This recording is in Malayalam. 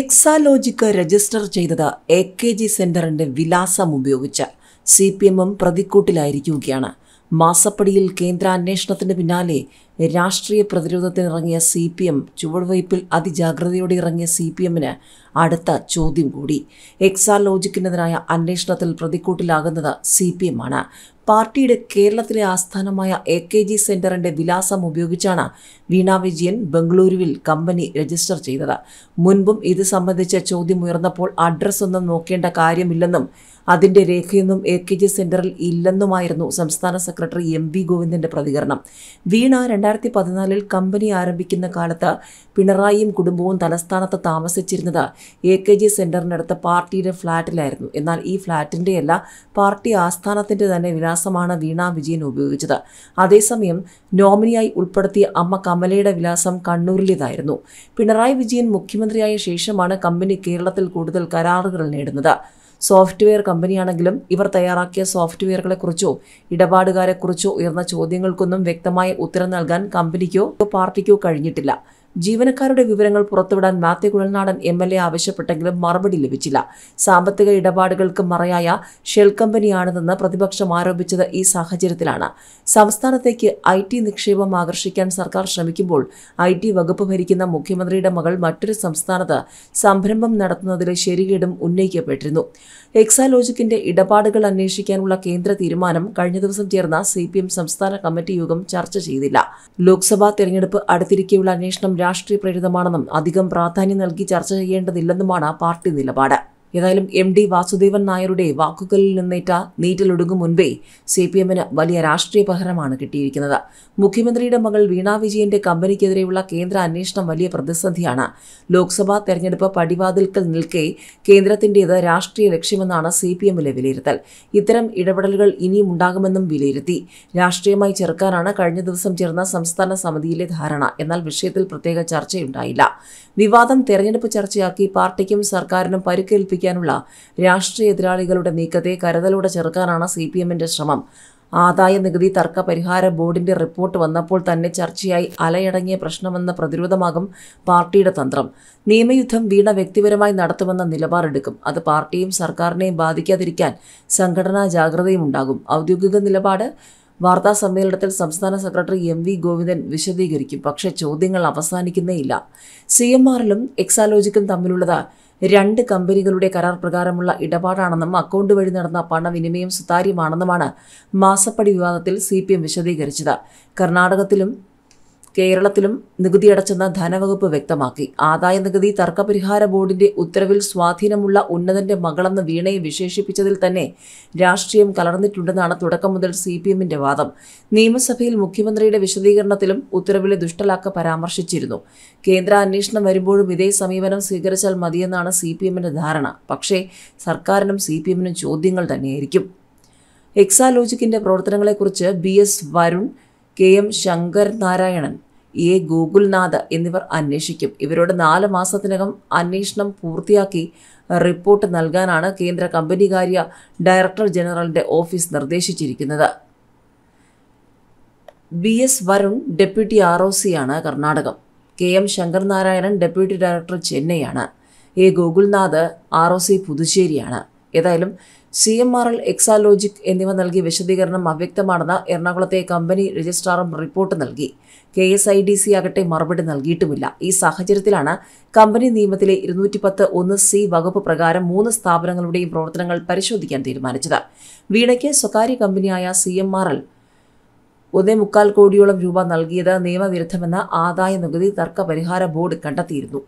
എക്സാലോജിക്ക് രജിസ്റ്റർ ചെയ്തത് എ കെ ജി സെന്ററിന്റെ വിലാസം ഉപയോഗിച്ച് സി പി എമ്മും പ്രതിക്കൂട്ടിലായിരിക്കുകയാണ് മാസപ്പടിയിൽ കേന്ദ്ര അന്വേഷണത്തിന് പിന്നാലെ രാഷ്ട്രീയ പ്രതിരോധത്തിനിറങ്ങിയ സി പി എം ചുവടുവയ്പിൽ അതിജാഗ്രതയോടെ ഇറങ്ങിയ സി പി എമ്മിന് അടുത്ത ചോദ്യം കൂടി എക്സാലോജിക്കിനെതിരായ അന്വേഷണത്തിൽ പ്രതിക്കൂട്ടിലാകുന്നത് സി പി എം ആണ് പാർട്ടിയുടെ കേരളത്തിലെ ആസ്ഥാനമായ എ കെ ജി സെന്ററിന്റെ വിലാസം ഉപയോഗിച്ചാണ് വീണ വിജയൻ ബംഗളൂരുവിൽ കമ്പനി രജിസ്റ്റർ ചെയ്തത് മുൻപും ഇത് സംബന്ധിച്ച ചോദ്യം ഉയർന്നപ്പോൾ അഡ്രസ്സൊന്നും നോക്കേണ്ട കാര്യമില്ലെന്നും അതിന്റെ രേഖയൊന്നും എ കെ ജി സെന്ററിൽ ഇല്ലെന്നുമായിരുന്നു സംസ്ഥാന സെക്രട്ടറി എം വി ഗോവിന്ദന്റെ പ്രതികരണം വീണ രണ്ടായിരത്തി പതിനാലിൽ കമ്പനി ആരംഭിക്കുന്ന കാലത്ത് പിണറായിയും കുടുംബവും തലസ്ഥാനത്ത് താമസിച്ചിരുന്നത് എ കെ ജി സെന്ററിനടുത്ത് പാർട്ടിയുടെ ഫ്ളാറ്റിലായിരുന്നു എന്നാൽ ഈ ഫ്ളാറ്റിന്റെ അല്ല പാർട്ടി ആസ്ഥാനത്തിന്റെ തന്നെ വിലാസമാണ് വീണ വിജയൻ ഉപയോഗിച്ചത് അതേസമയം നോമിനിയായി ഉൾപ്പെടുത്തിയ അമ്മ കമലയുടെ വിലാസം കണ്ണൂരിലേതായിരുന്നു പിണറായി വിജയൻ മുഖ്യമന്ത്രിയായ ശേഷമാണ് കമ്പനി കേരളത്തിൽ കൂടുതൽ കരാറുകൾ നേടുന്നത് സോഫ്റ്റ്വെയർ കമ്പനിയാണെങ്കിലും ഇവർ തയ്യാറാക്കിയ സോഫ്റ്റ്വെയറുകളെക്കുറിച്ചോ ഇടപാടുകാരെക്കുറിച്ചോ ഉയർന്ന ചോദ്യങ്ങൾക്കൊന്നും വ്യക്തമായ ഉത്തരം നൽകാൻ കമ്പനിക്കോ പാർട്ടിക്കോ കഴിഞ്ഞിട്ടില്ല ജീവനക്കാരുടെ വിവരങ്ങൾ പുറത്തുവിടാൻ Mathew Kuzhalnadan M L A ആവശ്യപ്പെട്ടെങ്കിലും മറുപടി ലഭിച്ചില്ല സാമ്പത്തിക ഇടപാടുകൾക്ക് മറയായ ഷെൽ കമ്പനിയാണിതെന്ന് പ്രതിപക്ഷം ആരോപിച്ചത് ഈ സാഹചര്യത്തിലാണ് സംസ്ഥാനത്തേക്ക് ഐ ടി നിക്ഷേപം ആകർഷിക്കാൻ സർക്കാർ ശ്രമിക്കുമ്പോൾ ഐ ടി വകുപ്പ് ഭരിക്കുന്ന മുഖ്യമന്ത്രിയുടെ മകൾ മറ്റൊരു സംസ്ഥാനത്ത് സംരംഭം നടത്തുന്നതിലെ ശരികേടും ഉന്നയിക്കപ്പെട്ടിരുന്നു എക്സാലോജിക്കിന്റെ ഇടപാടുകൾ അന്വേഷിക്കാനുള്ള കേന്ദ്ര തീരുമാനം കഴിഞ്ഞ ദിവസം ചേർന്ന സി സംസ്ഥാന കമ്മിറ്റി യോഗം ചർച്ച ചെയ്തില്ല ലോക്സഭാ തെരഞ്ഞെടുപ്പ് അടുത്തിരിക്കെയുള്ള അന്വേഷണം രാഷ്ട്രീയ പ്രേരിതമാണെന്നും അധികം പ്രാധാന്യം നൽകി ചർച്ച ചെയ്യേണ്ടതില്ലെന്നുമാണ് പാർട്ടി നിലപാട് ഏതായാലും എം ഡി വാസുദേവൻ നായരുടെ വാക്കുകളിൽ നിന്നേറ്റ നീറ്റലൊടുങ്ങും മുൻപേ സി പി എമ്മിന് വലിയ രാഷ്ട്രീയ പഹരമാണ് കിട്ടിയിരിക്കുന്നത് മുഖ്യമന്ത്രിയുടെ മകൾ വീണ വിജയന്റെ കമ്പനിക്കെതിരെയുള്ള കേന്ദ്ര അന്വേഷണം വലിയ പ്രതിസന്ധിയാണ് ലോക്സഭാ തെരഞ്ഞെടുപ്പ് പടിവാതിൽക്കൽ നിൽക്കെ കേന്ദ്രത്തിന്റേത് രാഷ്ട്രീയ ലക്ഷ്യമെന്നാണ് സി പി എമ്മിലെ വിലയിരുത്തൽ ഇത്തരം ഇടപെടലുകൾ ഇനിയും ഉണ്ടാകുമെന്നും വിലയിരുത്തി രാഷ്ട്രീയമായി ചെറുക്കാനാണ് കഴിഞ്ഞ ദിവസം ചേർന്ന സംസ്ഥാന സമിതിയിലെ ധാരണ എന്നാൽ വിഷയത്തിൽ പ്രത്യേക ചർച്ചയുണ്ടായില്ല വിവാദം തെരഞ്ഞെടുപ്പ് ചർച്ചയാക്കി പാർട്ടിക്കും സർക്കാരിനും പരുക്കേൽപ്പിക്കും പിടിക്കാനുള്ള രാഷ്ട്രീയ എതിരാളികളുടെ നീക്കത്തെ കരുതലോടെ ചെറുക്കാനാണ് സി പി എമ്മിൻ്റെ ശ്രമം ആദായ നികുതി തർക്ക പരിഹാര ബോർഡിന്റെ റിപ്പോർട്ട് വന്നപ്പോൾ തന്നെ ചർച്ചയായി അലയടങ്ങിയ പ്രശ്നമെന്ന പ്രതിരോധമാകും പാർട്ടിയുടെ തന്ത്രം നിയമയുദ്ധം വീണ വ്യക്തിപരമായി നടത്തുമെന്ന നിലപാടെടുക്കും അത് പാർട്ടിയും സർക്കാരിനെയും ബാധിക്കാതിരിക്കാൻ സംഘടനാ ജാഗ്രതയും ഉണ്ടാകും ഔദ്യോഗിക നിലപാട് വാർത്താ സമ്മേളനത്തിൽ സംസ്ഥാന സെക്രട്ടറി എം വി ഗോവിന്ദൻ വിശദീകരിക്കും പക്ഷേ ചോദ്യങ്ങൾ അവസാനിക്കുന്നേയില്ല സി എം ആറിലും എക്സാലോജിക്കും തമ്മിലുള്ളത് രണ്ട് കമ്പനികളുടെ കരാർ പ്രകാരമുള്ള ഇടപാടാണെന്നും അക്കൗണ്ട് വഴി നടന്ന പണവിനിമയം സുതാര്യമാണെന്നുമാണ് മാസപ്പടി വിവാദത്തിൽ സി പി എം വിശദീകരിച്ചത് കർണാടകത്തിലും കേരളത്തിലും നികുതിയടച്ചെന്ന് ധനവകുപ്പ് വ്യക്തമാക്കി ആദായ നികുതി തർക്കപരിഹാര ബോർഡിന്റെ ഉത്തരവിൽ സ്വാധീനമുള്ള ഉന്നതന്റെ മകളെന്ന് വീണയെ വിശേഷിപ്പിച്ചതിൽ തന്നെ രാഷ്ട്രീയം കലർന്നിട്ടുണ്ടെന്നാണ് തുടക്കം മുതൽ സി പി എമ്മിന്റെ വാദം നിയമസഭയിൽ മുഖ്യമന്ത്രിയുടെ വിശദീകരണത്തിലും ഉത്തരവിലെ ദുഷ്ടലാക്ക പരാമർശിച്ചിരുന്നു കേന്ദ്ര അന്വേഷണം വരുമ്പോഴും ഇതേ സമീപനം സ്വീകരിച്ചാൽ മതിയെന്നാണ് സി പി എമ്മിന്റെ ധാരണ പക്ഷേ സർക്കാരിനും സി പി എമ്മിനും ചോദ്യങ്ങൾ തന്നെയായിരിക്കും എക്സാലോജിക്കിന്റെ പ്രവർത്തനങ്ങളെക്കുറിച്ച് B S Varun K M Shankar Narayanan A Gokulnath എന്നിവർ അന്വേഷിക്കും ഇവരോട് നാല് മാസത്തിനകം അന്വേഷണം പൂർത്തിയാക്കി റിപ്പോർട്ട് നൽകാനാണ് കേന്ദ്ര കമ്പനികാര്യ ഡയറക്ടർ ജനറലിന്റെ ഓഫീസ് നിർദ്ദേശിച്ചിരിക്കുന്നത് B S Varun deputy R O സിയാണ് കർണാടകം K M Shankar Narayanan deputy director ചെന്നൈയാണ് A Gokulnath R O C പുതുച്ചേരിയാണ് ഏതായാലും C M R L Exalogic എന്നിവ നൽകിയ വിശദീകരണം അവ്യക്തമാണെന്ന് എറണാകുളത്തെ കമ്പനി രജിസ്ട്രാറും റിപ്പോർട്ട് നൽകി K S I D C ആകട്ടെ മറുപടി നൽകിയിട്ടുമില്ല ഈ സാഹചര്യത്തിലാണ് കമ്പനി നിയമത്തിലെ ഇരുന്നൂറ്റി പത്ത് ഒന്ന് സി വകുപ്പ് പ്രകാരം മൂന്ന് സ്ഥാപനങ്ങളുടെയും പ്രവർത്തനങ്ങൾ പരിശോധിക്കാൻ തീരുമാനിച്ചത് വീണയ്ക്ക് സ്വകാര്യ കമ്പനിയായ സി എം ആർ എൽ ഒന്നേ മുക്കാൽ കോടിയോളം രൂപ നൽകിയത് നിയമവിരുദ്ധമെന്ന് ആദായ നികുതി തർക്ക പരിഹാര ബോർഡ് കണ്ടെത്തിയിരുന്നു